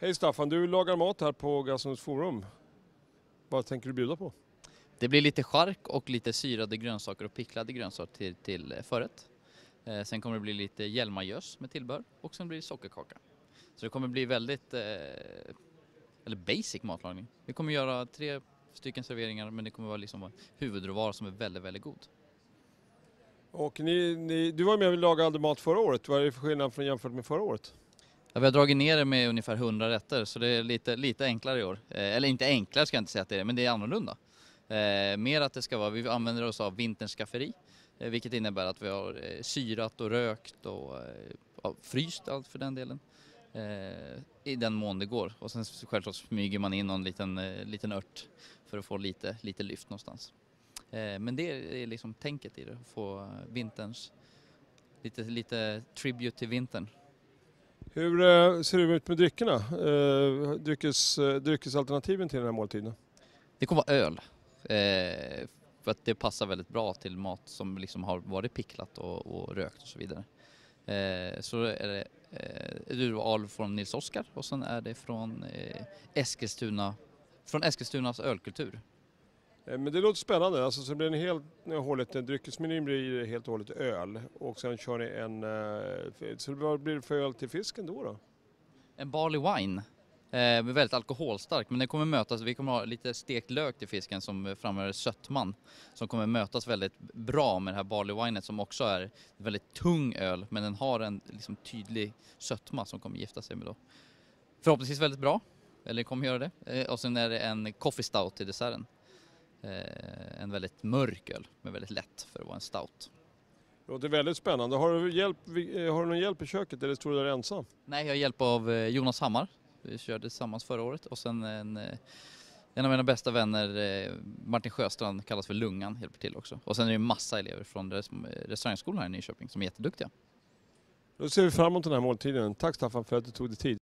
Hej Staffan, du lagar mat här på Gassunds Forum. Vad tänker du bjuda på? Det blir lite chark och lite syrade grönsaker och picklade grönsaker till, till eh, förrätt. Eh, sen kommer det bli lite hjälmagös med tillbehör och sen blir det sockerkaka. Så det kommer bli väldigt, eh, eller basic matlagning. Vi kommer göra tre stycken serveringar men det kommer vara liksom huvudråvara som är väldigt, väldigt god. Och ni, ni, du var med och lagade mat förra året, vad är det för skillnad från jämfört med förra året? Ja, vi har dragit ner det med ungefär 100 rätter så det är lite, lite enklare i år. Eh, eller inte enklare ska jag inte säga att det är, men det är annorlunda. Eh, mer att det ska vara, vi använder oss av vinterns skafferi eh, vilket innebär att vi har eh, syrat och rökt och eh, ja, fryst allt för den delen eh, i den mån det går. Och sen självklart smyger man in någon liten, eh, liten ört för att få lite, lite lyft någonstans. men det är liksom tänket i det, att få vinterns, lite, lite tribute till vintern. Hur eh, ser det ut med dryckerna? Eh, dryckes, eh, dryckesalternativen till den här måltiden? Det kommer vara öl. För att det passar väldigt bra till mat som liksom har varit picklat och, och rökt och så vidare. Så är det ett urval från Nils Oskar och sen är det från Eskilstuna, från Eskilstunas ölkultur Eh, men det låter spännande. Alltså, så blir en helt och eh, hållet, eh, dryckesmenyn blir helt och hållet öl och sen kör ni en... Så vad blir det för öl till fisken då? då? En Barley Wine. Eh, väldigt alkoholstark, men den kommer mötas, vi kommer ha lite stekt lök till fisken som framöver sötman. Som kommer mötas väldigt bra med det här barley winet som också är väldigt tung öl, men den har en liksom, tydlig sötma som kommer gifta sig med då. Förhoppningsvis väldigt bra, eller kommer göra det. och sen är det en coffee stout till desserten. Eh, en väldigt mörk öl, men väldigt lätt för att vara en stout. Det låter väldigt spännande. Har du, hjälp, eh, har du någon hjälp i köket eller står du där ensam? Nej, jag har hjälp av eh, Jonas Hammar. Vi körde tillsammans förra året och sen en en av mina bästa vänner, Martin Sjöstrand, kallas för Lungan, hjälper till också. Och sen är det en massa elever från restaurangskolan här i Nyköping som är jätteduktiga. Då ser vi fram emot den här måltiden. Tack Staffan för att du tog dig tid.